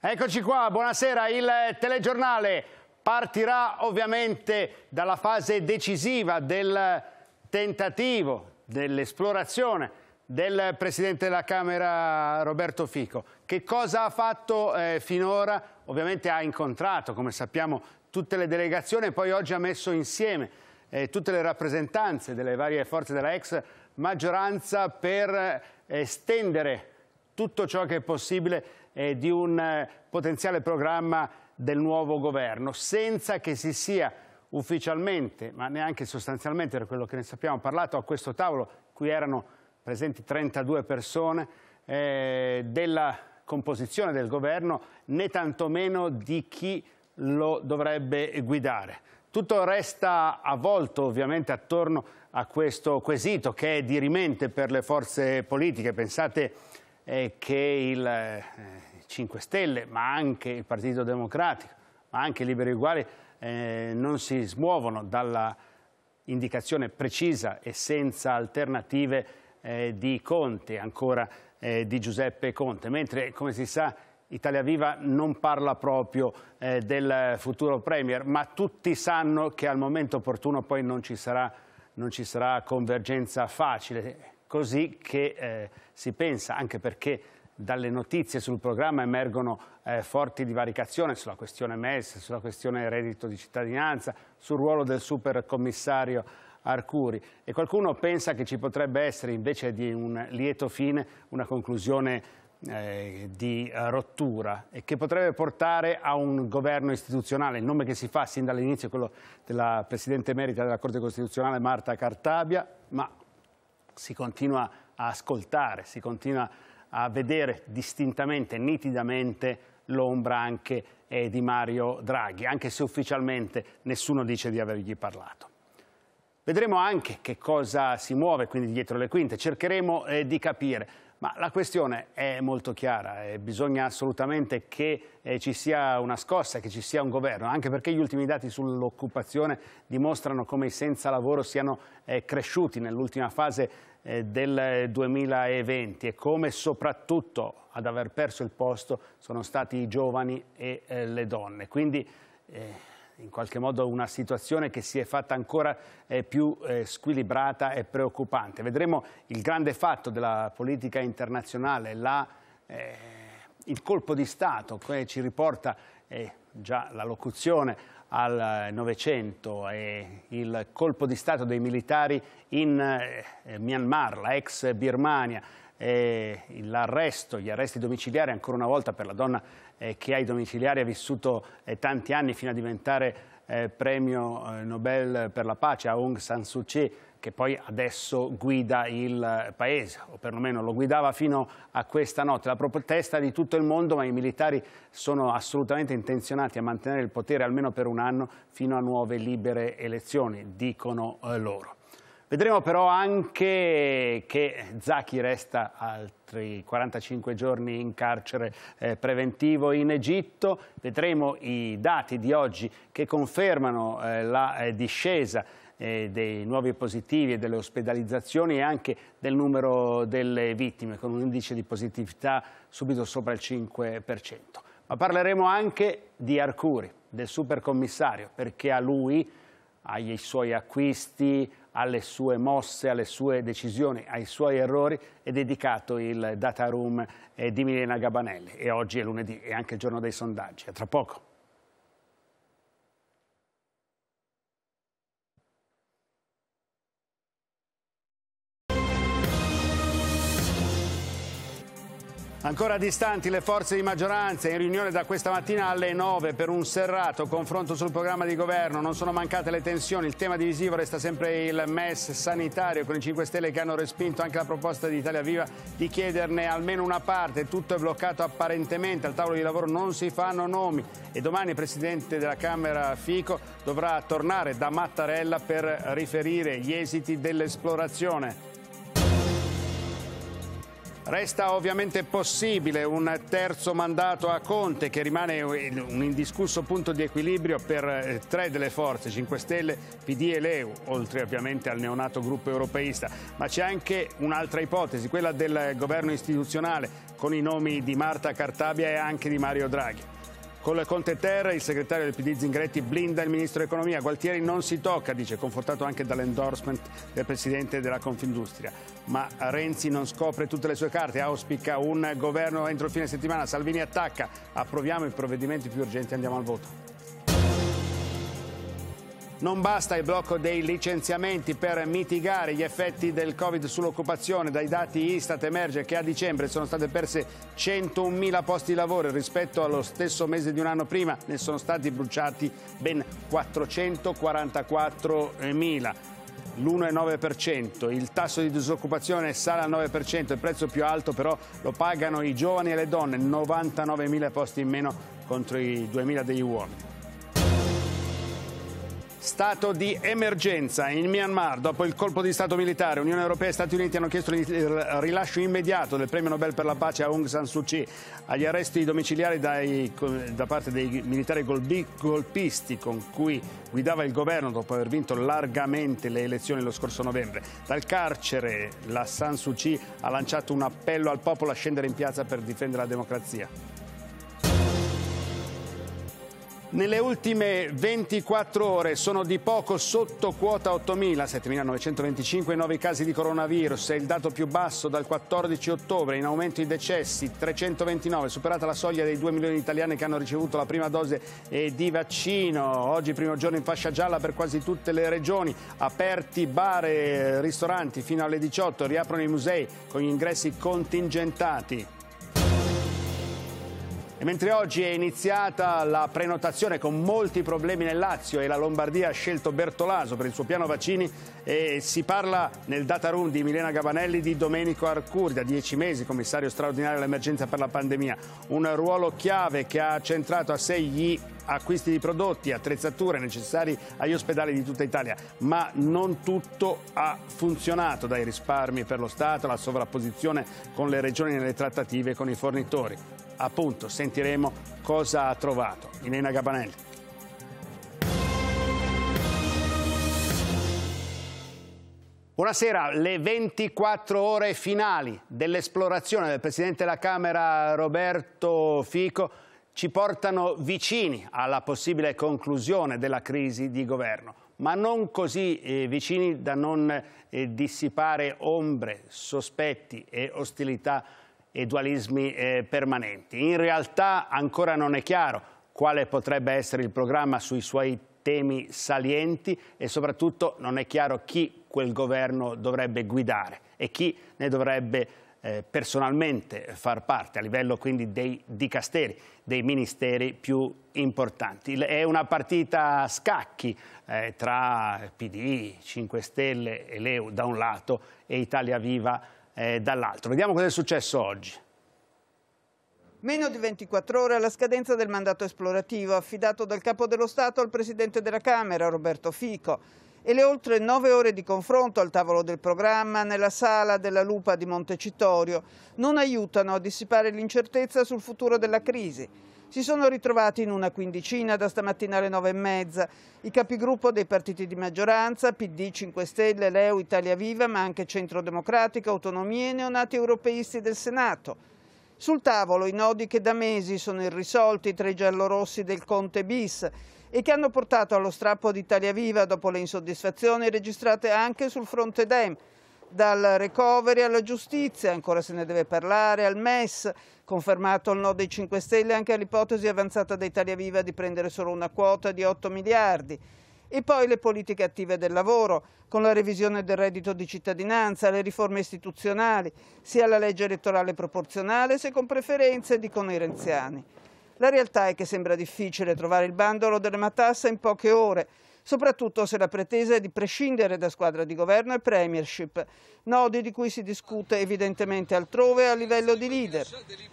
Eccoci qua, buonasera, il telegiornale partirà ovviamente dalla fase decisiva del tentativo, dell'esplorazione del Presidente della Camera Roberto Fico. Che cosa ha fatto eh, finora? Ovviamente ha incontrato, come sappiamo, tutte le delegazioni e poi oggi ha messo insieme eh, tutte le rappresentanze delle varie forze della ex maggioranza per eh, estendere tutto ciò che è possibile eh, di un eh, potenziale programma del nuovo governo, senza che si sia ufficialmente, ma neanche sostanzialmente, per quello che ne sappiamo, parlato a questo tavolo, qui erano presenti 32 persone, eh, della composizione del governo, né tantomeno di chi lo dovrebbe guidare. Tutto resta avvolto ovviamente attorno a questo quesito che è dirimente per le forze politiche. Pensate eh, che il eh, 5 Stelle, ma anche il Partito Democratico, ma anche Liberi Uguali eh, non si smuovono dalla indicazione precisa e senza alternative eh, di Conte, ancora eh, di Giuseppe Conte, mentre come si sa Italia Viva non parla proprio eh, del futuro Premier, ma tutti sanno che al momento opportuno poi non ci sarà, non ci sarà convergenza facile, così che eh, si pensa, anche perché dalle notizie sul programma emergono eh, forti divaricazioni sulla questione MES, sulla questione reddito di cittadinanza, sul ruolo del supercommissario Arcuri e qualcuno pensa che ci potrebbe essere invece di un lieto fine una conclusione eh, di rottura e che potrebbe portare a un governo istituzionale. Il nome che si fa sin dall'inizio è quello della Presidente Emerita della Corte Costituzionale Marta Cartabia, ma si continua a ascoltare, si continua a a vedere distintamente, nitidamente l'ombra anche eh, di Mario Draghi, anche se ufficialmente nessuno dice di avergli parlato. Vedremo anche che cosa si muove quindi dietro le quinte, cercheremo eh, di capire. Ma la questione è molto chiara, eh, bisogna assolutamente che eh, ci sia una scossa, che ci sia un governo, anche perché gli ultimi dati sull'occupazione dimostrano come i senza lavoro siano eh, cresciuti nell'ultima fase eh, del 2020 eh, e come soprattutto ad aver perso il posto sono stati i giovani e eh, le donne. Quindi, in qualche modo una situazione che si è fatta ancora eh, più eh, squilibrata e preoccupante. Vedremo il grande fatto della politica internazionale, la, eh, il colpo di Stato che ci riporta eh, già la locuzione al Novecento e il colpo di Stato dei militari in eh, Myanmar, la ex Birmania, l'arresto, gli arresti domiciliari ancora una volta per la donna eh, che ai domiciliari ha vissuto eh, tanti anni fino a diventare eh, premio Nobel per la pace, Aung San Suu Kyi, che poi adesso guida il paese, o perlomeno lo guidava fino a questa notte. La protesta di tutto il mondo, ma i militari sono assolutamente intenzionati a mantenere il potere almeno per un anno fino a nuove libere elezioni, dicono loro. Vedremo però anche che Zaki resta altri 45 giorni in carcere eh, preventivo in Egitto, vedremo i dati di oggi che confermano eh, la eh, discesa eh, dei nuovi positivi e delle ospedalizzazioni e anche del numero delle vittime con un indice di positività subito sopra il 5%. Ma parleremo anche di Arcuri, del supercommissario, perché a lui, ai suoi acquisti, alle sue mosse, alle sue decisioni, ai suoi errori è dedicato il data room eh, di Milena Gabanelli e oggi è lunedì, è anche il giorno dei sondaggi. A tra poco. Ancora distanti le forze di maggioranza in riunione da questa mattina alle 9 per un serrato confronto sul programma di governo. Non sono mancate le tensioni, il tema divisivo resta sempre il MES sanitario con i 5 Stelle che hanno respinto anche la proposta di Italia Viva di chiederne almeno una parte. Tutto è bloccato apparentemente, al tavolo di lavoro non si fanno nomi e domani il Presidente della Camera Fico dovrà tornare da Mattarella per riferire gli esiti dell'esplorazione. Resta ovviamente possibile un terzo mandato a Conte che rimane un indiscusso punto di equilibrio per eh, tre delle forze, 5 Stelle, PD e Leu, oltre ovviamente al neonato gruppo europeista. Ma c'è anche un'altra ipotesi, quella del governo istituzionale, con i nomi di Marta Cartabia e anche di Mario Draghi. Con Col Conte Terra, il segretario del PD Zingretti blinda il ministro dell'economia. Gualtieri non si tocca, dice, confortato anche dall'endorsement del presidente della Confindustria. Ma Renzi non scopre tutte le sue carte, auspica un governo entro fine settimana. Salvini attacca, approviamo i provvedimenti più urgenti e andiamo al voto. Non basta il blocco dei licenziamenti per mitigare gli effetti del Covid sull'occupazione. Dai dati Istat emerge che a dicembre sono state perse 101.000 posti di lavoro rispetto allo stesso mese di un anno prima. Ne sono stati bruciati ben 444.000 l'1,9%, il tasso di disoccupazione sale al 9%, il prezzo più alto però lo pagano i giovani e le donne, 99.000 posti in meno contro i 2.000 degli uomini. Stato di emergenza in Myanmar. Dopo il colpo di Stato militare, Unione Europea e Stati Uniti hanno chiesto il rilascio immediato del premio Nobel per la pace a Aung San Suu Kyi. Agli arresti domiciliari dai, da parte dei militari golpisti con cui guidava il governo dopo aver vinto largamente le elezioni lo scorso novembre. Dal carcere la San Suu Kyi ha lanciato un appello al popolo a scendere in piazza per difendere la democrazia. Nelle ultime 24 ore sono di poco sotto quota 8.000, 7.925 nuovi casi di coronavirus, è il dato più basso dal 14 ottobre, in aumento i decessi 329, superata la soglia dei 2 milioni di italiani che hanno ricevuto la prima dose di vaccino, oggi primo giorno in fascia gialla per quasi tutte le regioni, aperti bar e ristoranti fino alle 18, riaprono i musei con gli ingressi contingentati. E mentre oggi è iniziata la prenotazione con molti problemi nel Lazio e la Lombardia ha scelto Bertolaso per il suo piano vaccini e si parla nel data room di Milena Gabanelli di Domenico Arcuri, da dieci mesi commissario straordinario all'emergenza per la pandemia, un ruolo chiave che ha centrato a sé gli acquisti di prodotti, attrezzature necessari agli ospedali di tutta Italia, ma non tutto ha funzionato dai risparmi per lo Stato, la sovrapposizione con le regioni nelle trattative con i fornitori appunto sentiremo cosa ha trovato. Elena Gabanelli. Buonasera, le 24 ore finali dell'esplorazione del Presidente della Camera Roberto Fico ci portano vicini alla possibile conclusione della crisi di governo, ma non così eh, vicini da non eh, dissipare ombre, sospetti e ostilità e dualismi eh, permanenti. In realtà ancora non è chiaro quale potrebbe essere il programma sui suoi temi salienti e soprattutto non è chiaro chi quel governo dovrebbe guidare e chi ne dovrebbe eh, personalmente far parte a livello quindi dei dicasteri, dei ministeri più importanti. È una partita a scacchi eh, tra PD, 5 Stelle e Leu da un lato e Italia Viva eh, dall'altro. Vediamo cosa è successo oggi. Meno di 24 ore alla scadenza del mandato esplorativo affidato dal Capo dello Stato al Presidente della Camera, Roberto Fico, e le oltre nove ore di confronto al tavolo del programma nella sala della Lupa di Montecitorio non aiutano a dissipare l'incertezza sul futuro della crisi si sono ritrovati in una quindicina da stamattina alle nove e mezza. I capigruppo dei partiti di maggioranza, PD, 5 Stelle, Leo, Italia Viva, ma anche Centro Democratico, Autonomie e Neonati Europeisti del Senato. Sul tavolo i nodi che da mesi sono irrisolti tra i giallorossi del Conte bis e che hanno portato allo strappo di Italia Viva dopo le insoddisfazioni registrate anche sul fronte Dem dal recovery alla giustizia, ancora se ne deve parlare, al MES, confermato il no dei 5 Stelle anche all'ipotesi avanzata da Italia Viva di prendere solo una quota di 8 miliardi. E poi le politiche attive del lavoro, con la revisione del reddito di cittadinanza, le riforme istituzionali, sia la legge elettorale proporzionale, se con preferenze, dicono i renziani. La realtà è che sembra difficile trovare il bandolo delle matassa in poche ore, soprattutto se la pretesa è di prescindere da squadra di governo e premiership, nodi di cui si discute evidentemente altrove a livello di leader.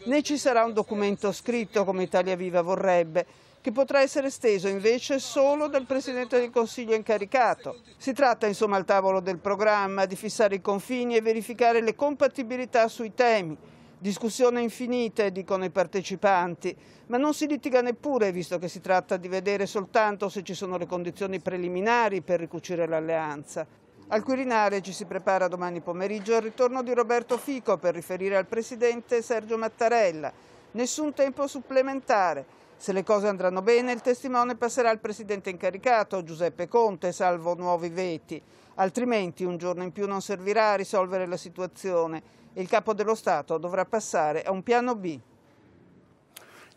Né ci sarà un documento scritto come Italia Viva vorrebbe, che potrà essere steso invece solo dal Presidente del Consiglio incaricato. Si tratta insomma al tavolo del programma di fissare i confini e verificare le compatibilità sui temi, Discussione infinite, dicono i partecipanti, ma non si litiga neppure, visto che si tratta di vedere soltanto se ci sono le condizioni preliminari per ricucire l'alleanza. Al Quirinale ci si prepara domani pomeriggio al ritorno di Roberto Fico per riferire al Presidente Sergio Mattarella. Nessun tempo supplementare. Se le cose andranno bene, il testimone passerà al presidente incaricato, Giuseppe Conte, salvo nuovi veti. Altrimenti un giorno in più non servirà a risolvere la situazione il capo dello Stato dovrà passare a un piano B.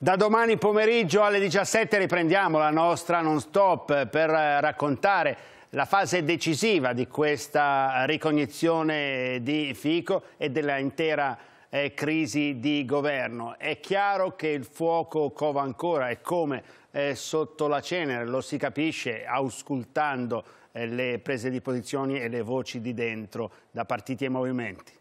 Da domani pomeriggio alle 17 riprendiamo la nostra non stop per eh, raccontare la fase decisiva di questa ricognizione di Fico e della intera eh, crisi di governo. È chiaro che il fuoco cova ancora e come eh, sotto la cenere, lo si capisce auscultando eh, le prese di posizioni e le voci di dentro da partiti e movimenti.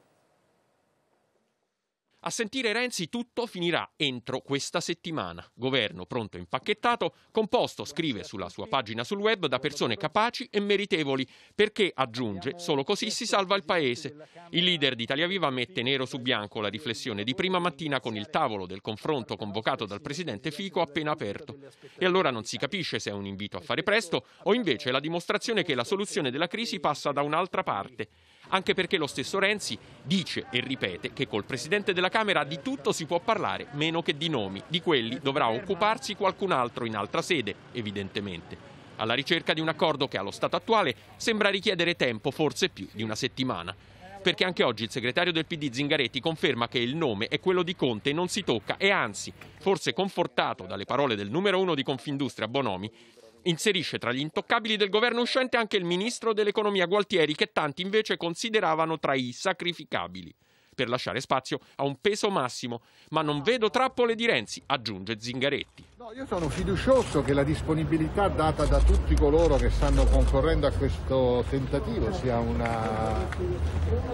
A sentire Renzi tutto finirà entro questa settimana. Governo pronto e impacchettato, composto, scrive sulla sua pagina sul web, da persone capaci e meritevoli, perché, aggiunge, solo così si salva il Paese. Il leader d'Italia Viva mette nero su bianco la riflessione di prima mattina con il tavolo del confronto convocato dal presidente Fico appena aperto. E allora non si capisce se è un invito a fare presto o invece la dimostrazione che la soluzione della crisi passa da un'altra parte anche perché lo stesso Renzi dice e ripete che col Presidente della Camera di tutto si può parlare, meno che di nomi, di quelli dovrà occuparsi qualcun altro in altra sede, evidentemente. Alla ricerca di un accordo che allo stato attuale sembra richiedere tempo, forse più di una settimana. Perché anche oggi il segretario del PD Zingaretti conferma che il nome è quello di Conte e non si tocca e anzi, forse confortato dalle parole del numero uno di Confindustria Bonomi, Inserisce tra gli intoccabili del governo uscente anche il ministro dell'economia Gualtieri, che tanti invece consideravano tra i sacrificabili, per lasciare spazio a un peso massimo. Ma non vedo trappole di Renzi, aggiunge Zingaretti io sono fiducioso che la disponibilità data da tutti coloro che stanno concorrendo a questo tentativo sia una,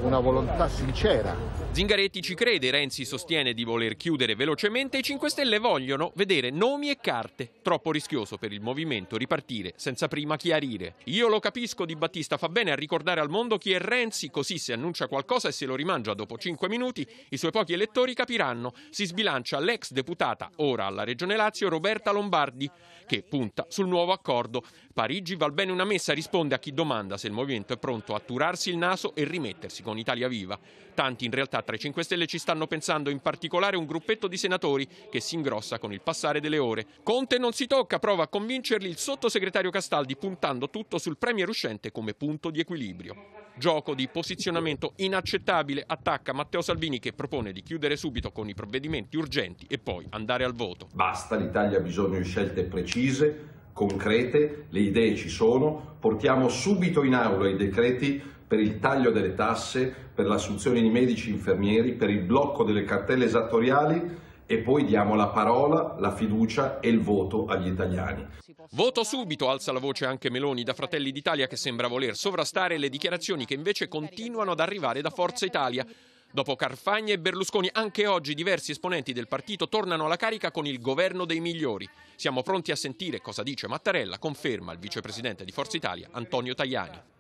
una volontà sincera. Zingaretti ci crede, Renzi sostiene di voler chiudere velocemente, i 5 Stelle vogliono vedere nomi e carte. Troppo rischioso per il movimento ripartire senza prima chiarire. Io lo capisco, Di Battista fa bene a ricordare al mondo chi è Renzi, così se annuncia qualcosa e se lo rimangia dopo 5 minuti, i suoi pochi elettori capiranno. Si sbilancia l'ex deputata, ora alla Regione Lazio, Roberto Roberta Lombardi, che punta sul nuovo accordo. Parigi val bene una messa risponde a chi domanda se il movimento è pronto a turarsi il naso e rimettersi con Italia Viva. Tanti in realtà tra i 5 Stelle ci stanno pensando, in particolare un gruppetto di senatori che si ingrossa con il passare delle ore. Conte non si tocca, prova a convincerli il sottosegretario Castaldi puntando tutto sul premier uscente come punto di equilibrio. Gioco di posizionamento inaccettabile attacca Matteo Salvini che propone di chiudere subito con i provvedimenti urgenti e poi andare al voto. Basta, l'Italia ha bisogno di scelte precise, concrete, le idee ci sono, portiamo subito in aula i decreti per il taglio delle tasse, per l'assunzione di medici e infermieri, per il blocco delle cartelle esattoriali e poi diamo la parola, la fiducia e il voto agli italiani. Voto subito, alza la voce anche Meloni da Fratelli d'Italia che sembra voler sovrastare le dichiarazioni che invece continuano ad arrivare da Forza Italia. Dopo Carfagna e Berlusconi, anche oggi diversi esponenti del partito tornano alla carica con il governo dei migliori. Siamo pronti a sentire cosa dice Mattarella, conferma il vicepresidente di Forza Italia Antonio Tajani.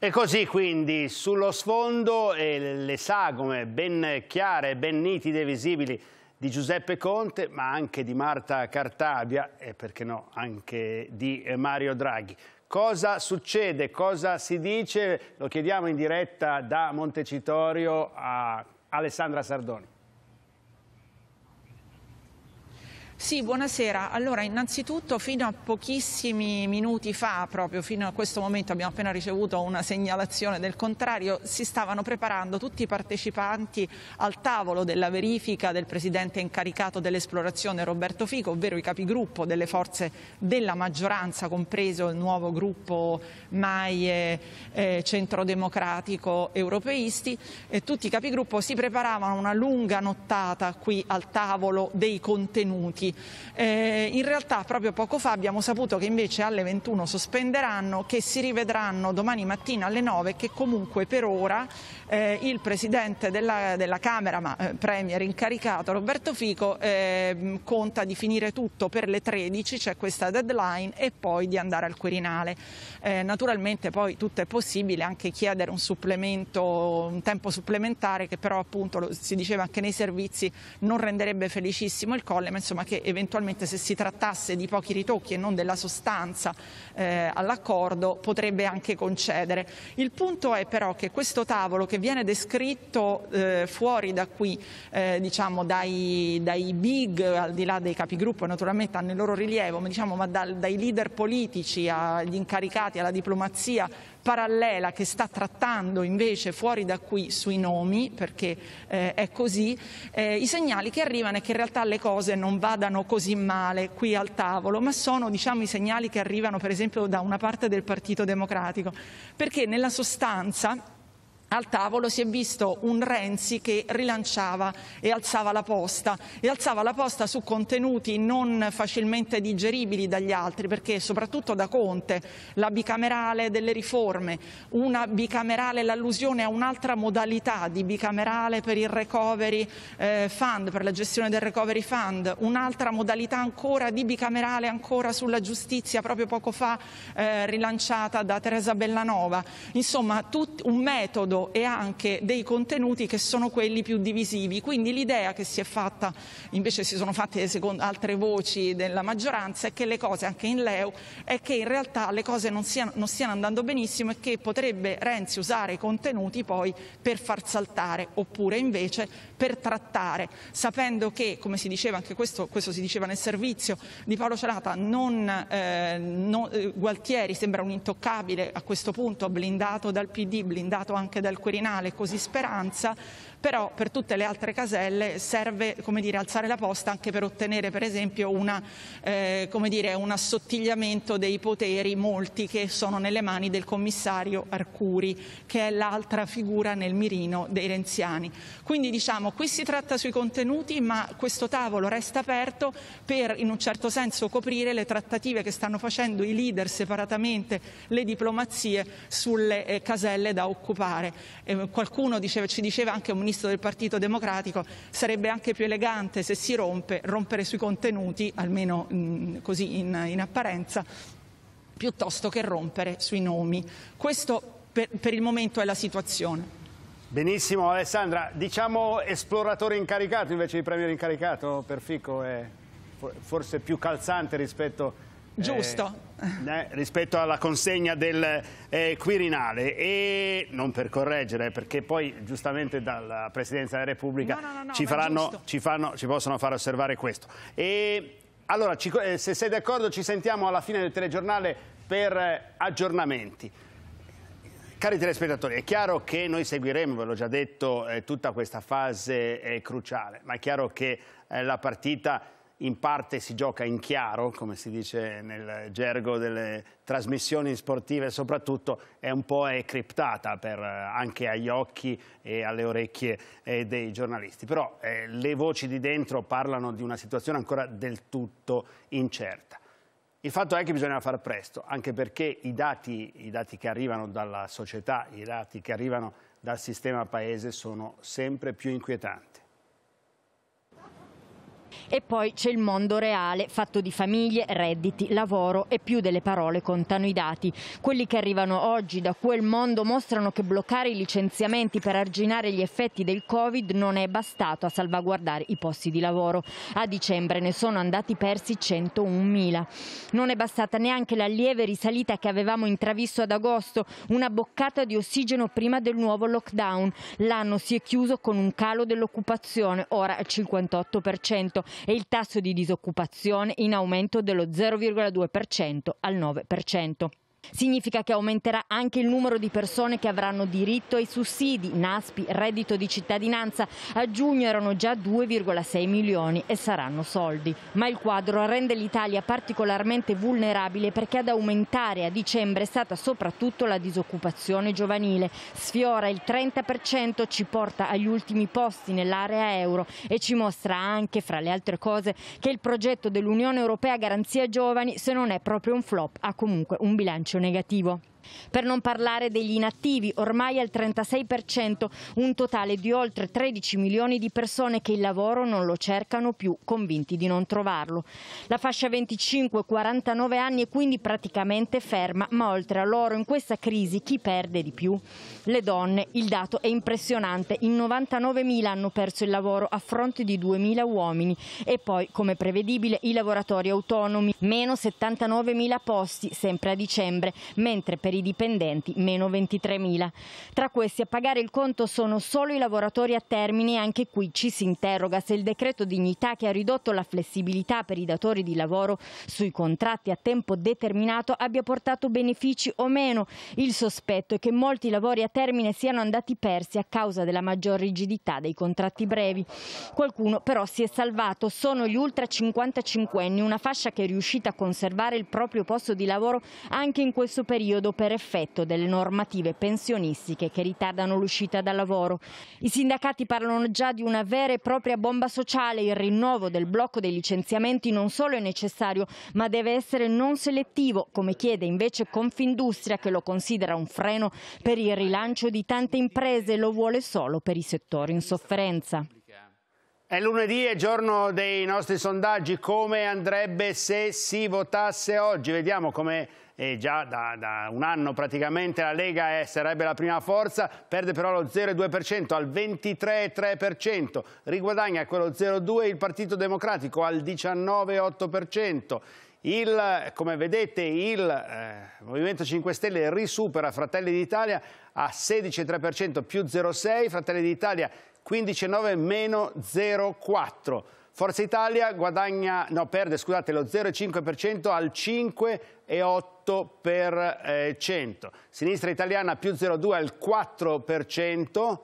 E così quindi sullo sfondo le sagome ben chiare, ben nitide e visibili di Giuseppe Conte, ma anche di Marta Cartabia e perché no anche di eh, Mario Draghi. Cosa succede? Cosa si dice? Lo chiediamo in diretta da Montecitorio a Alessandra Sardoni. Sì, buonasera. Allora, innanzitutto fino a pochissimi minuti fa, proprio fino a questo momento abbiamo appena ricevuto una segnalazione del contrario, si stavano preparando tutti i partecipanti al tavolo della verifica del presidente incaricato dell'esplorazione Roberto Fico, ovvero i capigruppo delle forze della maggioranza, compreso il nuovo gruppo MAIE eh, Centrodemocratico Europeisti, e tutti i capigruppo si preparavano una lunga nottata qui al tavolo dei contenuti eh, in realtà proprio poco fa abbiamo saputo che invece alle 21 sospenderanno, che si rivedranno domani mattina alle 9, che comunque per ora eh, il Presidente della, della Camera, ma eh, Premier incaricato Roberto Fico, eh, conta di finire tutto per le 13, c'è cioè questa deadline, e poi di andare al Quirinale. Eh, naturalmente poi tutto è possibile, anche chiedere un supplemento, un tempo supplementare che però appunto lo, si diceva anche nei servizi non renderebbe felicissimo il Colle, ma insomma che eventualmente se si trattasse di pochi ritocchi e non della sostanza eh, all'accordo potrebbe anche concedere. Il punto è però che questo tavolo che viene descritto eh, fuori da qui, eh, diciamo dai, dai, big, al di là dei capigruppo naturalmente hanno il loro rilievo, ma, diciamo, ma dal, dai leader politici agli incaricati alla diplomazia parallela che sta trattando invece fuori da qui sui nomi, perché eh, è così, eh, i segnali che arrivano è che in realtà le cose non vadano così male qui al tavolo, ma sono diciamo, i segnali che arrivano per esempio esempio da una parte del Partito Democratico, perché nella sostanza al tavolo si è visto un Renzi che rilanciava e alzava la posta e alzava la posta su contenuti non facilmente digeribili dagli altri perché soprattutto da Conte la bicamerale delle riforme una bicamerale l'allusione a un'altra modalità di bicamerale per il recovery eh, fund per la gestione del recovery fund un'altra modalità ancora di bicamerale ancora sulla giustizia proprio poco fa eh, rilanciata da Teresa Bellanova insomma un metodo livello e anche dei contenuti che sono quelli più divisivi. Quindi l'idea che si è fatta, invece si sono fatte altre voci della maggioranza, è che le cose anche in Leo, è che in realtà le cose non stiano, non stiano andando benissimo e che potrebbe Renzi usare i contenuti poi per far saltare, oppure invece per trattare, sapendo che, come si diceva anche questo, questo si diceva nel servizio di Paolo Celata, non, eh, non, eh, Gualtieri sembra un intoccabile a questo punto, blindato dal PD, blindato anche dal Quirinale, così speranza, però per tutte le altre caselle serve come dire, alzare la posta anche per ottenere per esempio una, eh, come dire, un assottigliamento dei poteri molti che sono nelle mani del commissario Arcuri, che è l'altra figura nel mirino dei renziani. Quindi diciamo diciamo qui si tratta sui contenuti ma questo tavolo resta aperto per in un certo senso coprire le trattative che stanno facendo i leader separatamente, le diplomazie sulle eh, caselle da occupare. Eh, qualcuno diceva, ci diceva anche un ministro del Partito Democratico sarebbe anche più elegante se si rompe rompere sui contenuti, almeno mh, così in, in apparenza, piuttosto che rompere sui nomi. Questo per, per il momento è la situazione. Benissimo Alessandra, diciamo esploratore incaricato invece di premier incaricato per Fico è forse più calzante rispetto, eh, eh, rispetto alla consegna del eh, Quirinale e non per correggere perché poi giustamente dalla Presidenza della Repubblica no, no, no, ci, faranno, ci, fanno, ci, possono far osservare questo. E, allora, ci, eh, se sei d'accordo ci sentiamo alla fine del telegiornale per eh, aggiornamenti. Cari telespettatori, è chiaro che noi seguiremo, ve l'ho già detto, eh, tutta questa fase eh, cruciale, ma è chiaro che eh, la partita in parte si gioca in chiaro, come si dice nel gergo delle trasmissioni sportive, soprattutto è un po' criptata per, eh, anche agli occhi e alle orecchie eh, dei giornalisti. Però eh, le voci di dentro parlano di una situazione ancora del tutto incerta. Il fatto è che bisogna far presto, anche perché i dati, i dati che arrivano dalla società, i dati che arrivano dal sistema paese sono sempre più inquietanti. E poi c'è il mondo reale, fatto di famiglie, redditi, lavoro e più delle parole contano i dati. Quelli che arrivano oggi da quel mondo mostrano che bloccare i licenziamenti per arginare gli effetti del Covid non è bastato a salvaguardare i posti di lavoro. A dicembre ne sono andati persi 101.000. Non è bastata neanche la lieve risalita che avevamo intravisto ad agosto, una boccata di ossigeno prima del nuovo lockdown. L'anno si è chiuso con un calo dell'occupazione, ora al 58% e il tasso di disoccupazione in aumento dello 0,2% al 9%. Significa che aumenterà anche il numero di persone che avranno diritto ai sussidi, NASPI, reddito di cittadinanza. A giugno erano già 2,6 milioni e saranno soldi. Ma il quadro rende l'Italia particolarmente vulnerabile perché ad aumentare a dicembre è stata soprattutto la disoccupazione giovanile. Sfiora il 30%, ci porta agli ultimi posti nell'area euro e ci mostra anche, fra le altre cose, che il progetto dell'Unione Europea Garanzia Giovani, se non è proprio un flop, ha comunque un bilancio negativo. Per non parlare degli inattivi, ormai al 36%, un totale di oltre 13 milioni di persone che il lavoro non lo cercano più, convinti di non trovarlo. La fascia 25-49 anni è quindi praticamente ferma, ma oltre a loro in questa crisi chi perde di più? Le donne, il dato è impressionante, in 99.000 hanno perso il lavoro a fronte di 2.000 uomini e poi, come prevedibile, i lavoratori autonomi, meno 79.000 posti sempre a dicembre, mentre per per i dipendenti, meno 23.000. Tra questi a pagare il conto sono solo i lavoratori a termine e anche qui ci si interroga se il decreto dignità che ha ridotto la flessibilità per i datori di lavoro sui contratti a tempo determinato abbia portato benefici o meno. Il sospetto è che molti lavori a termine siano andati persi a causa della maggior rigidità dei contratti brevi. Qualcuno però si è salvato, sono gli ultra 55 anni, una fascia che è riuscita a conservare il proprio posto di lavoro anche in questo periodo per effetto delle normative pensionistiche che ritardano l'uscita dal lavoro. I sindacati parlano già di una vera e propria bomba sociale. Il rinnovo del blocco dei licenziamenti non solo è necessario, ma deve essere non selettivo, come chiede invece Confindustria che lo considera un freno per il rilancio di tante imprese e lo vuole solo per i settori in sofferenza. È lunedì, è giorno dei nostri sondaggi. Come andrebbe se si votasse oggi? Vediamo come e già da, da un anno praticamente la Lega è, sarebbe la prima forza, perde però lo 0,2% al 23,3%, riguadagna quello 0,2% il Partito Democratico al 19,8%. Il, come vedete il eh, Movimento 5 Stelle risupera Fratelli d'Italia a 16,3% più 0,6%, Fratelli d'Italia 15,9% meno 0,4%. Forza Italia guadagna, no, perde scusate, lo 0,5% al 5,8% per eh, cento. Sinistra italiana più 0,2 al 4%,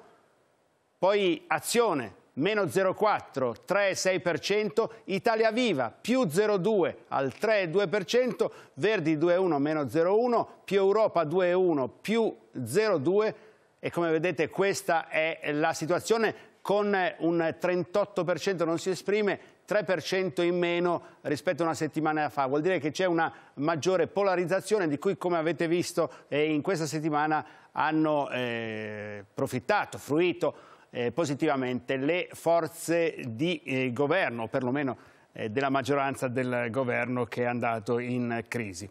poi azione meno 0,4, 3,6%, Italia Viva più 0,2 al 3,2%, Verdi 2,1 meno 0,1, più Europa 2,1 più 0,2 e come vedete questa è la situazione con un 38% non si esprime, 3% in meno rispetto a una settimana fa. Vuol dire che c'è una maggiore polarizzazione di cui, come avete visto, eh, in questa settimana hanno eh, profittato, fruito eh, positivamente le forze di eh, governo, o perlomeno eh, della maggioranza del governo che è andato in crisi.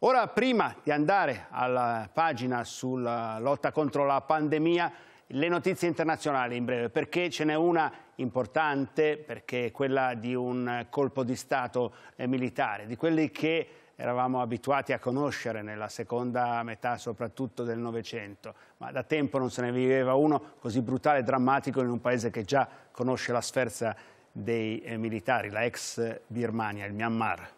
Ora, prima di andare alla pagina sulla lotta contro la pandemia, le notizie internazionali in breve, perché ce n'è una importante, perché è quella di un colpo di Stato eh, militare, di quelli che eravamo abituati a conoscere nella seconda metà soprattutto del Novecento, ma da tempo non se ne viveva uno così brutale e drammatico in un paese che già conosce la sferza dei eh, militari, la ex Birmania, il Myanmar.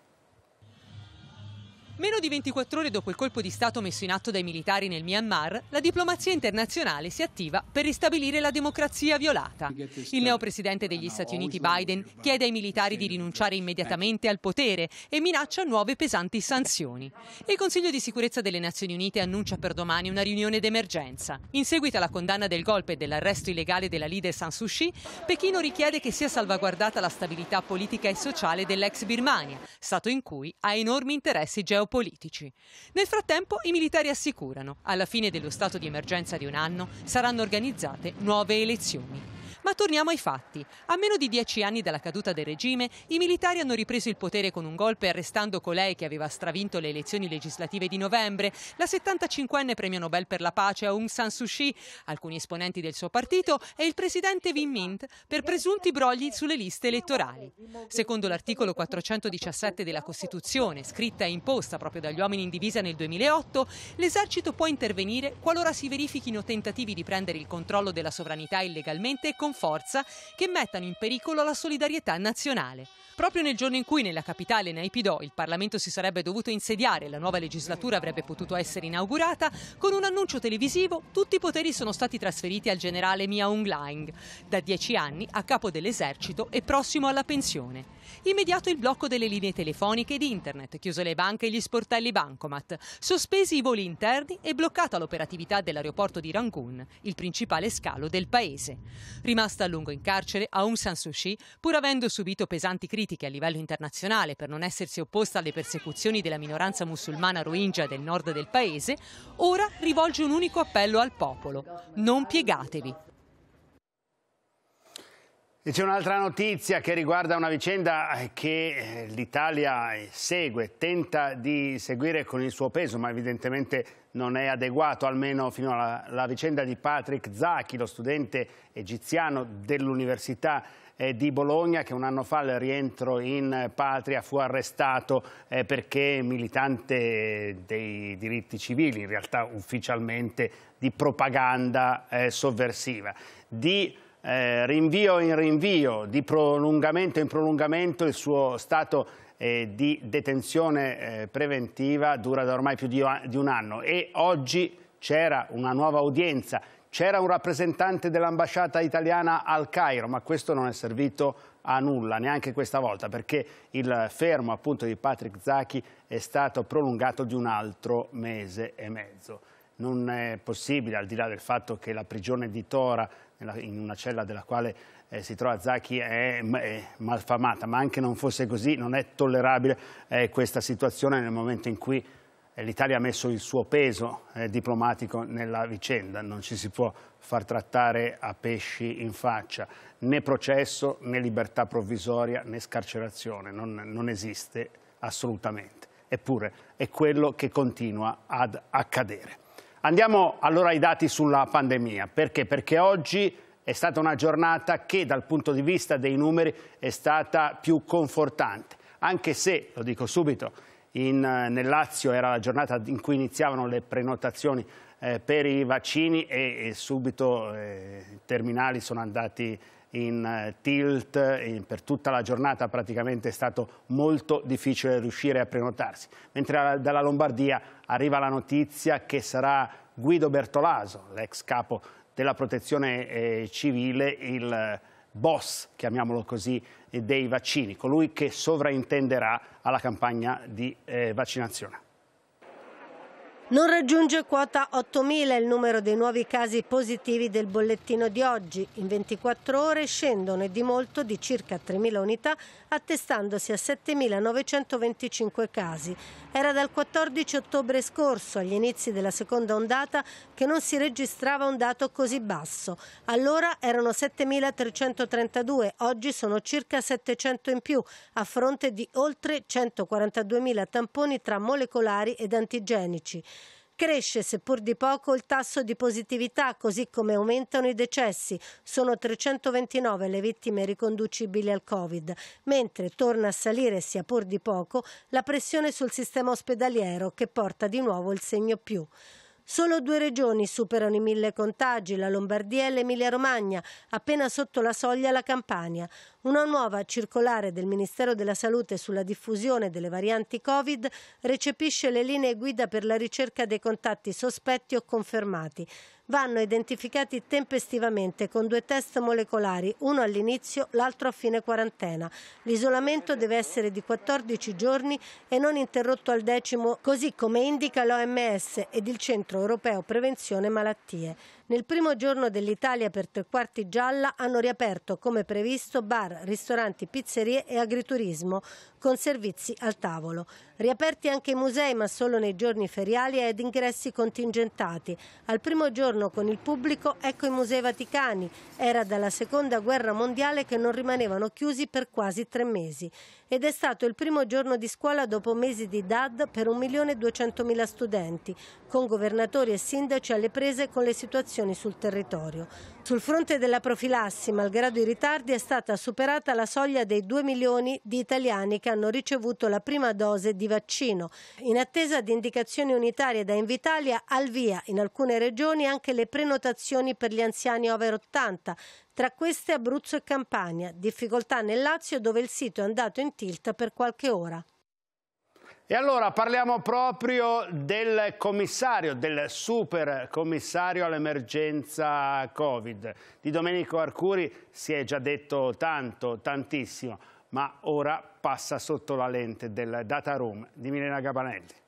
Meno di 24 ore dopo il colpo di Stato messo in atto dai militari nel Myanmar, la diplomazia internazionale si attiva per ristabilire la democrazia violata. Il neopresidente degli Stati Uniti Biden chiede ai militari di rinunciare immediatamente al potere e minaccia nuove pesanti sanzioni. Il Consiglio di sicurezza delle Nazioni Unite annuncia per domani una riunione d'emergenza. In seguito alla condanna del golpe e dell'arresto illegale della leader San Suu Kyi, Pechino richiede che sia salvaguardata la stabilità politica e sociale dell'ex Birmania, stato in cui ha enormi interessi geopolitici geopolitici. Nel frattempo i militari assicurano, alla fine dello stato di emergenza di un anno saranno organizzate nuove elezioni. Ma torniamo ai fatti. A meno di dieci anni dalla caduta del regime, i militari hanno ripreso il potere con un golpe arrestando colei che aveva stravinto le elezioni legislative di novembre, la 75enne premio Nobel per la pace Aung San Suu Kyi, alcuni esponenti del suo partito e il presidente Win Mint per presunti brogli sulle liste elettorali. Secondo l'articolo 417 della Costituzione, scritta e imposta proprio dagli uomini in divisa nel 2008, l'esercito può intervenire qualora si verifichino tentativi di prendere il controllo della sovranità illegalmente e con forza che mettano in pericolo la solidarietà nazionale. Proprio nel giorno in cui nella capitale Naipidò il Parlamento si sarebbe dovuto insediare e la nuova legislatura avrebbe potuto essere inaugurata, con un annuncio televisivo tutti i poteri sono stati trasferiti al generale Mia Ung da dieci anni a capo dell'esercito e prossimo alla pensione. Immediato il blocco delle linee telefoniche ed internet, chiuse le banche e gli sportelli bancomat, sospesi i voli interni e bloccata l'operatività dell'aeroporto di Rangoon, il principale scalo del paese. Rimasta a lungo in carcere Aung San Suu Kyi, pur avendo subito pesanti critiche a livello internazionale per non essersi opposta alle persecuzioni della minoranza musulmana rohingya del nord del paese, ora rivolge un unico appello al popolo: non piegatevi. E c'è un'altra notizia che riguarda una vicenda che eh, l'Italia segue, tenta di seguire con il suo peso, ma evidentemente non è adeguato, almeno fino alla vicenda di Patrick Zachi, lo studente egiziano dell'Università eh, di Bologna che un anno fa al rientro in patria fu arrestato eh, perché militante dei diritti civili, in realtà ufficialmente di propaganda sovversiva. Di eh, rinvio in rinvio, di prolungamento in prolungamento, il suo stato eh, di detenzione eh, preventiva dura da ormai più di, di un anno e oggi c'era una nuova udienza, c'era un rappresentante dell'ambasciata italiana al Cairo, ma questo non è servito a nulla, neanche questa volta, perché il fermo appunto di Patrick Zachi è stato prolungato di un altro mese e mezzo. Non è possibile, al di là del fatto che la prigione di Tora in una cella della quale eh, si trova Zacchi è, è, malfamata, ma anche non fosse così non è tollerabile eh, questa situazione nel momento in cui eh, l'Italia ha messo il suo peso eh, diplomatico nella vicenda, non ci si può far trattare a pesci in faccia, né processo né libertà provvisoria né scarcerazione, non, non esiste assolutamente, eppure è quello che continua ad accadere. Andiamo allora ai dati sulla pandemia. Perché? Perché oggi è stata una giornata che dal punto di vista dei numeri è stata più confortante. Anche se, lo dico subito, in, eh, nel Lazio era la giornata in cui iniziavano le prenotazioni eh, per i vaccini e, e subito eh, i eh, terminali sono andati in eh, tilt e per tutta la giornata praticamente è stato molto difficile riuscire a prenotarsi. Mentre dalla Lombardia arriva la notizia che sarà Guido Bertolaso, l'ex capo della protezione eh, civile, il eh, boss, chiamiamolo così, dei vaccini, colui che sovraintenderà alla campagna di vaccinazione. Non raggiunge quota 8.000 il numero dei nuovi casi positivi del bollettino di oggi. In 24 ore scendono e di molto di circa 3.000 unità, attestandosi a 7.925 casi. Era dal 14 ottobre scorso, agli inizi della seconda ondata, che non si registrava un dato così basso. Allora erano 7.332, oggi sono circa 700 in più, a fronte di oltre 142.000 tamponi tra molecolari ed antigenici. Cresce, seppur di poco, il tasso di positività, così come aumentano i decessi. Sono 329 le vittime riconducibili al Covid, mentre torna a salire, sia pur di poco, la pressione sul sistema ospedaliero che porta di nuovo il segno più. Solo due regioni superano i mille contagi, la Lombardia e l'Emilia-Romagna, appena sotto la soglia la Campania. Una nuova circolare del Ministero della Salute sulla diffusione delle varianti Covid recepisce le linee guida per la ricerca dei contatti sospetti o confermati vanno identificati tempestivamente con due test molecolari, uno all'inizio, l'altro a fine quarantena. L'isolamento deve essere di 14 giorni e non interrotto al decimo, così come indica l'OMS ed il Centro Europeo Prevenzione Malattie. Nel primo giorno dell'Italia per tre quarti gialla hanno riaperto, come previsto, bar, ristoranti, pizzerie e agriturismo, con servizi al tavolo. Riaperti anche i musei, ma solo nei giorni feriali ed ingressi contingentati. Al primo giorno giorno con il pubblico, ecco i Musei Vaticani. Era dalla Seconda Guerra Mondiale che non rimanevano chiusi per quasi tre mesi ed è stato il primo giorno di scuola dopo mesi di DAD per 1.200.000 studenti, con governatori e sindaci alle prese con le situazioni sul territorio. Sul fronte della profilassi, malgrado i ritardi, è stata superata la soglia dei 2 milioni di italiani che hanno ricevuto la prima dose di vaccino, in attesa di indicazioni unitarie da Invitalia al via in alcune regioni anche le prenotazioni per gli anziani over 80, tra queste Abruzzo e Campania, difficoltà nel Lazio dove il sito è andato in tilt per qualche ora. E allora parliamo proprio del commissario, del super commissario all'emergenza Covid. Di Domenico Arcuri si è già detto tanto, tantissimo, ma ora passa sotto la lente del data room di Milena Gabanelli.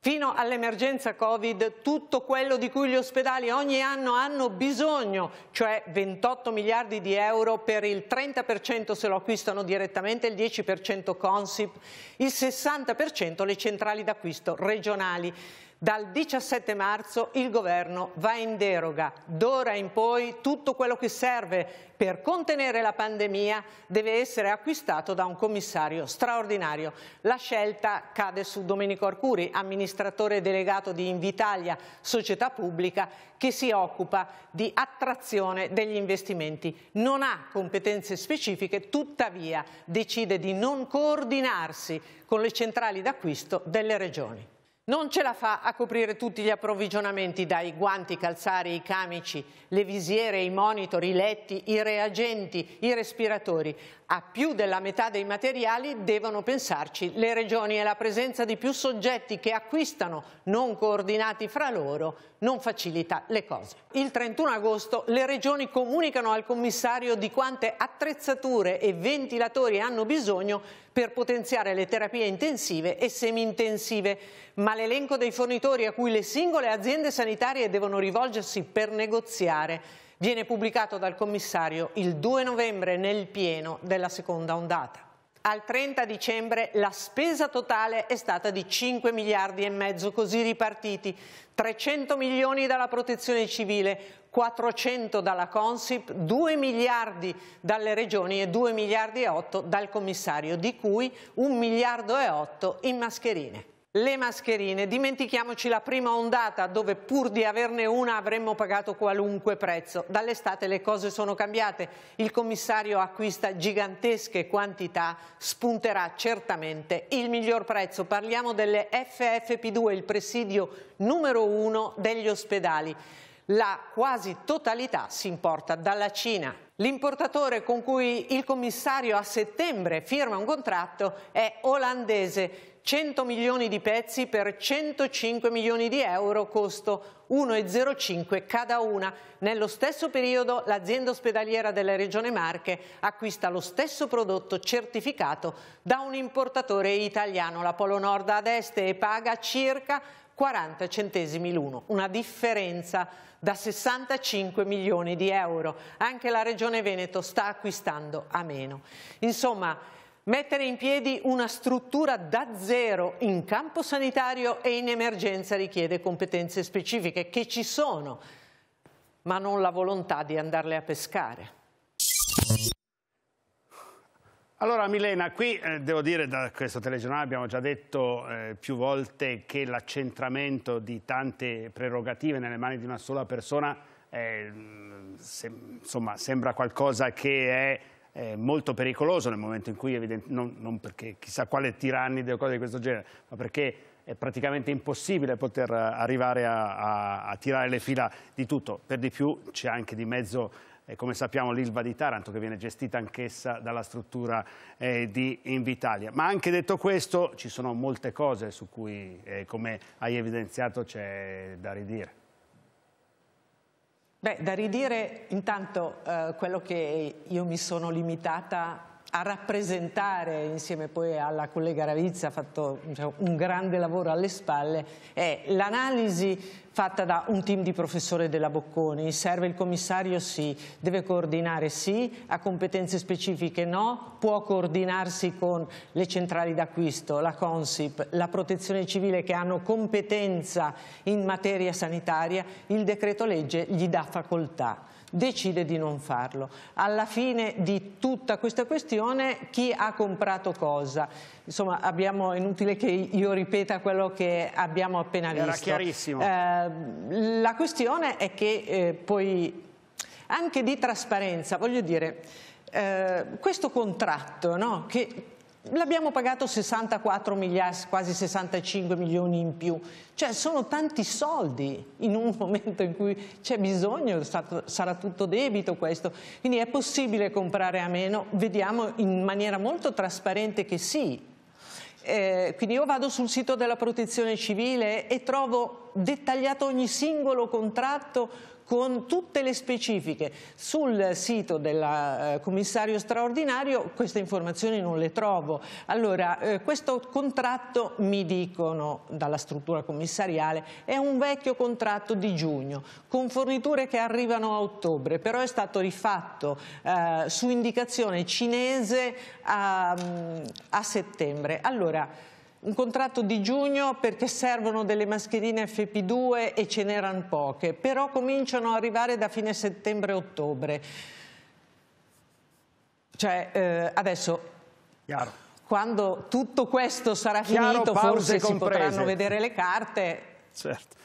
Fino all'emergenza Covid tutto quello di cui gli ospedali ogni anno hanno bisogno, cioè 28 miliardi di euro per il 30% se lo acquistano direttamente, il 10% Consip, il 60% le centrali d'acquisto regionali. Dal 17 marzo il governo va in deroga. D'ora in poi tutto quello che serve per contenere la pandemia deve essere acquistato da un commissario straordinario. La scelta cade su Domenico Arcuri, amministratore delegato di Invitalia, società pubblica che si occupa di attrazione degli investimenti. Non ha competenze specifiche, tuttavia decide di non coordinarsi con le centrali d'acquisto delle regioni non ce la fa a coprire tutti gli approvvigionamenti dai guanti, i calzari, i camici, le visiere, i monitor, i letti, i reagenti, i respiratori a più della metà dei materiali devono pensarci le regioni e la presenza di più soggetti che acquistano non coordinati fra loro non facilita le cose. Il 31 agosto le regioni comunicano al commissario di quante attrezzature e ventilatori hanno bisogno per potenziare le terapie intensive e semi-intensive, ma l'elenco dei fornitori a cui le singole aziende sanitarie devono rivolgersi per negoziare Viene pubblicato dal commissario il 2 novembre nel pieno della seconda ondata. Al 30 dicembre la spesa totale è stata di 5 miliardi e mezzo, così ripartiti 300 milioni dalla protezione civile, 400 dalla Consip, 2 miliardi dalle regioni e 2 miliardi e 8 dal commissario, di cui 1 miliardo e 8 in mascherine. Le mascherine, dimentichiamoci la prima ondata dove pur di averne una avremmo pagato qualunque prezzo. Dall'estate le cose sono cambiate, il commissario acquista gigantesche quantità, spunterà certamente il miglior prezzo. Parliamo delle FFP2, il presidio numero uno degli ospedali. La quasi totalità si importa dalla Cina. L'importatore con cui il commissario a settembre firma un contratto è olandese. 100 milioni di pezzi per 105 milioni di euro, costo 1,05 cada una. Nello stesso periodo l'azienda ospedaliera della Regione Marche acquista lo stesso prodotto certificato da un importatore italiano, la Polo Nord ad Est, e paga circa 40 centesimi l'uno, una differenza da 65 milioni di euro. Anche la Regione Veneto sta acquistando a meno. Insomma, Mettere in piedi una struttura da zero in campo sanitario e in emergenza richiede competenze specifiche che ci sono, ma non la volontà di andarle a pescare. Allora Milena, qui eh, devo dire da questo telegiornale abbiamo già detto eh, più volte che l'accentramento di tante prerogative nelle mani di una sola persona eh, se, insomma, sembra qualcosa che è eh, molto pericoloso nel momento in cui, evidente, non, non, perché chissà quale tirannide o cose di questo genere, ma perché è praticamente impossibile poter arrivare a, a, a tirare le fila di tutto. Per di più c'è anche di mezzo e eh, come sappiamo l'Ilva di Taranto che viene gestita anch'essa dalla struttura eh, di Invitalia. Ma anche detto questo ci sono molte cose su cui, eh, come hai evidenziato, c'è da ridire. Beh, da ridire intanto eh, quello che io mi sono limitata a rappresentare insieme poi alla collega Ravizza ha fatto diciamo, un grande lavoro alle spalle è l'analisi fatta da un team di professore della Bocconi serve il commissario sì deve coordinare sì ha competenze specifiche no può coordinarsi con le centrali d'acquisto la Consip la protezione civile che hanno competenza in materia sanitaria il decreto legge gli dà facoltà decide di non farlo. Alla fine di tutta questa questione chi ha comprato cosa? Insomma abbiamo, è inutile che io ripeta quello che abbiamo appena visto. Era chiarissimo. Eh, la questione è che eh, poi anche di trasparenza, voglio dire, eh, questo contratto no, che l'abbiamo pagato 64 miliardi, quasi 65 milioni in più. Cioè sono tanti soldi in un momento in cui c'è bisogno, sarà tutto debito questo. Quindi è possibile comprare a meno, vediamo in maniera molto trasparente che sì. Eh, quindi io vado sul sito della protezione civile e trovo dettagliato ogni singolo contratto con tutte le specifiche. Sul sito del eh, commissario straordinario queste informazioni non le trovo. Allora, eh, questo contratto, mi dicono dalla struttura commissariale, è un vecchio contratto di giugno, con forniture che arrivano a ottobre, però è stato rifatto eh, su indicazione cinese a, mm, a settembre. Allora, un contratto di giugno perché servono delle mascherine FP2 e ce n'erano poche, però cominciano ad arrivare da fine settembre-ottobre. Cioè, eh, adesso... Chiaro. Quando tutto questo sarà Chiaro, finito, forse comprese. si potranno vedere le carte. Certo,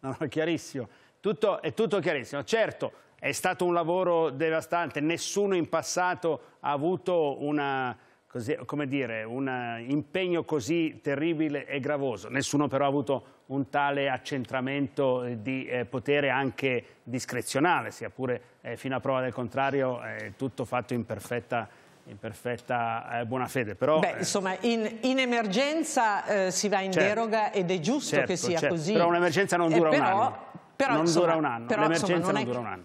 no, no, chiarissimo. Tutto, è tutto chiarissimo. Certo, è stato un lavoro devastante. Nessuno in passato ha avuto una così, come dire, un eh, impegno così terribile e gravoso. Nessuno però ha avuto un tale accentramento eh, di eh, potere anche discrezionale, sia pure eh, fino a prova del contrario eh, tutto fatto in perfetta in perfetta eh, buona fede. Però, Beh, eh, insomma, in, in emergenza eh, si va in certo, deroga ed è giusto certo, che sia certo. così. Però un'emergenza non dura un anno. Però, non insomma, dura un anno. L'emergenza non, dura un anno.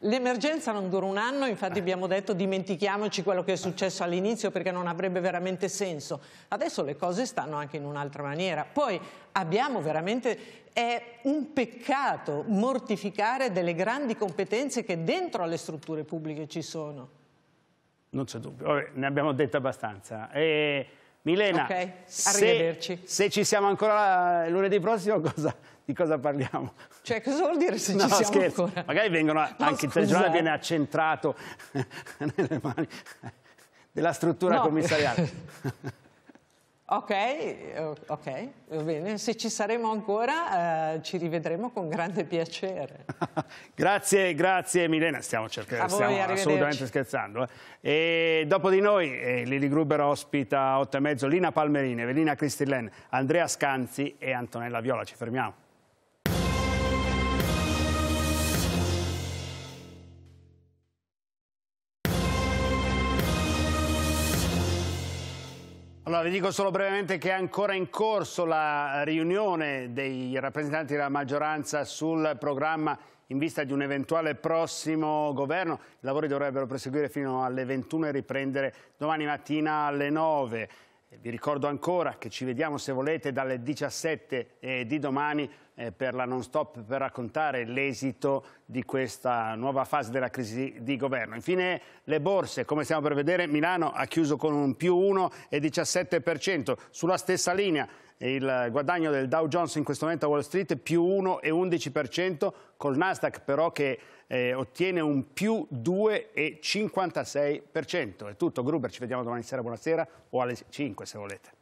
L'emergenza non dura un anno, infatti eh. abbiamo detto dimentichiamoci quello che è successo all'inizio perché non avrebbe veramente senso. Adesso le cose stanno anche in un'altra maniera. Poi abbiamo veramente, è un peccato mortificare delle grandi competenze che dentro alle strutture pubbliche ci sono. Non c'è dubbio, ne abbiamo detto abbastanza. E... Milena, okay. se, se ci siamo ancora eh, lunedì prossimo cosa, di cosa parliamo? Cioè, cosa vuol dire se no, ci siamo scherzo. ancora? Magari vengono a, no, anche il telegiornale viene accentrato nelle mani della struttura no. commissariale. ok, ok, va bene. Se ci saremo ancora, eh, ci rivedremo con grande piacere. grazie, grazie Milena. Stiamo cercando, stiamo assolutamente scherzando. Eh. dopo di noi, eh, Lili Gruber ospita 8 e mezzo Lina Palmerini, Evelina Cristillen, Andrea Scanzi e Antonella Viola. Ci fermiamo. Allora, vi dico solo brevemente che è ancora in corso la riunione dei rappresentanti della maggioranza sul programma in vista di un eventuale prossimo governo. I lavori dovrebbero proseguire fino alle 21 e riprendere domani mattina alle 9. Eh, vi ricordo ancora che ci vediamo se volete dalle 17 eh, di domani eh, per la non stop per raccontare l'esito di questa nuova fase della crisi di governo. Infine le borse, come stiamo per vedere Milano ha chiuso con un più 1,17% sulla stessa linea il guadagno del Dow Jones in questo momento a Wall Street è più 1,11%, col Nasdaq però che eh, ottiene un più 2,56%. È tutto, Gruber, ci vediamo domani sera, buonasera, o alle 5 se volete.